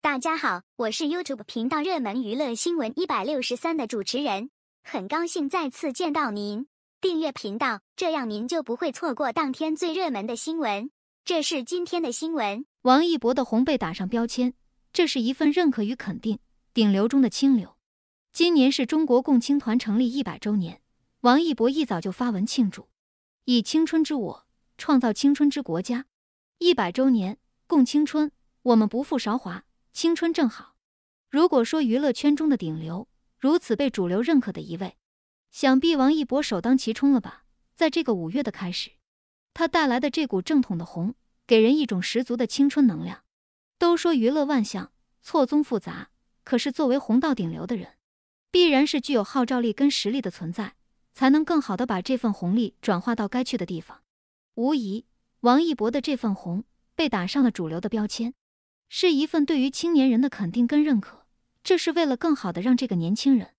大家好，我是 YouTube 频道热门娱乐新闻一百六十三的主持人，很高兴再次见到您。订阅频道，这样您就不会错过当天最热门的新闻。这是今天的新闻：王一博的红被打上标签，这是一份认可与肯定。顶流中的清流。今年是中国共青团成立一百周年，王一博一早就发文庆祝：“以青春之我，创造青春之国家。一百周年，共青春，我们不负韶华。”青春正好。如果说娱乐圈中的顶流如此被主流认可的一位，想必王一博首当其冲了吧？在这个五月的开始，他带来的这股正统的红，给人一种十足的青春能量。都说娱乐万象错综复杂，可是作为红到顶流的人，必然是具有号召力跟实力的存在，才能更好的把这份红利转化到该去的地方。无疑，王一博的这份红被打上了主流的标签。是一份对于青年人的肯定跟认可，这是为了更好的让这个年轻人，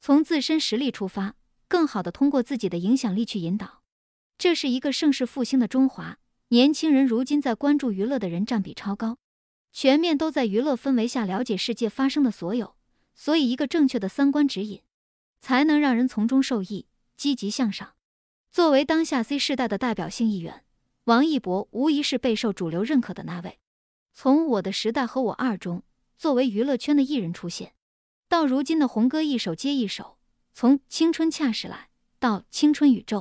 从自身实力出发，更好的通过自己的影响力去引导。这是一个盛世复兴的中华，年轻人如今在关注娱乐的人占比超高，全面都在娱乐氛围下了解世界发生的所有，所以一个正确的三观指引，才能让人从中受益，积极向上。作为当下 Z 世代的代表性一员，王一博无疑是备受主流认可的那位。从《我的时代》和《我二》中作为娱乐圈的艺人出现，到如今的红歌一首接一首，从《青春恰时来》到《青春宇宙》，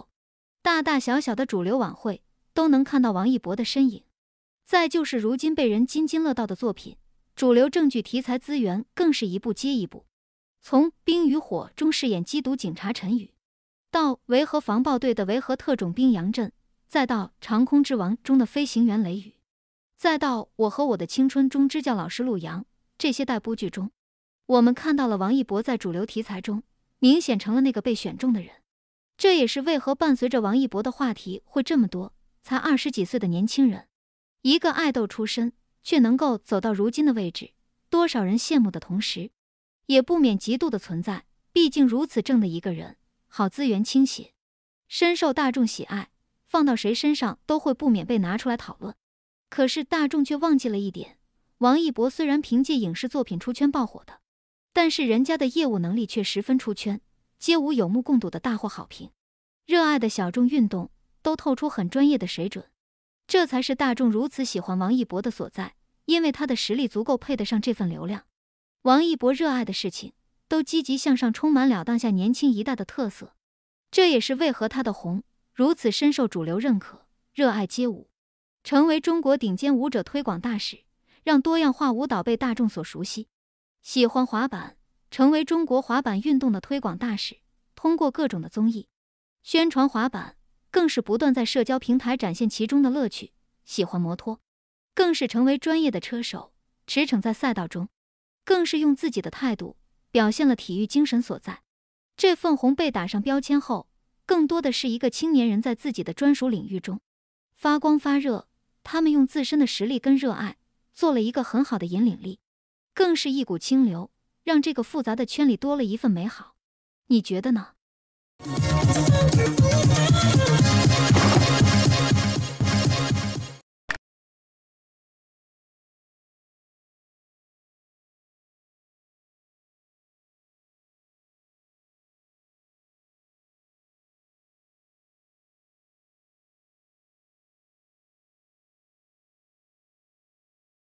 大大小小的主流晚会都能看到王一博的身影。再就是如今被人津津乐道的作品，主流正剧题材资源更是一部接一部，从《冰与火》中饰演缉毒警察陈宇，到《维和防暴队》的维和特种兵杨震，再到《长空之王》中的飞行员雷宇。再到我和我的青春中支教老师陆阳这些待播剧中，我们看到了王一博在主流题材中明显成了那个被选中的人。这也是为何伴随着王一博的话题会这么多。才二十几岁的年轻人，一个爱豆出身却能够走到如今的位置，多少人羡慕的同时，也不免嫉妒的存在。毕竟如此正的一个人，好资源倾斜，深受大众喜爱，放到谁身上都会不免被拿出来讨论。可是大众却忘记了一点，王一博虽然凭借影视作品出圈爆火的，但是人家的业务能力却十分出圈，街舞有目共睹的大获好评，热爱的小众运动都透出很专业的水准，这才是大众如此喜欢王一博的所在，因为他的实力足够配得上这份流量。王一博热爱的事情都积极向上，充满了当下年轻一代的特色，这也是为何他的红如此深受主流认可。热爱街舞。成为中国顶尖舞者推广大使，让多样化舞蹈被大众所熟悉。喜欢滑板，成为中国滑板运动的推广大使，通过各种的综艺宣传滑板，更是不断在社交平台展现其中的乐趣。喜欢摩托，更是成为专业的车手，驰骋在赛道中，更是用自己的态度表现了体育精神所在。这“份红被打上标签后，更多的是一个青年人在自己的专属领域中发光发热。他们用自身的实力跟热爱做了一个很好的引领力，更是一股清流，让这个复杂的圈里多了一份美好。你觉得呢？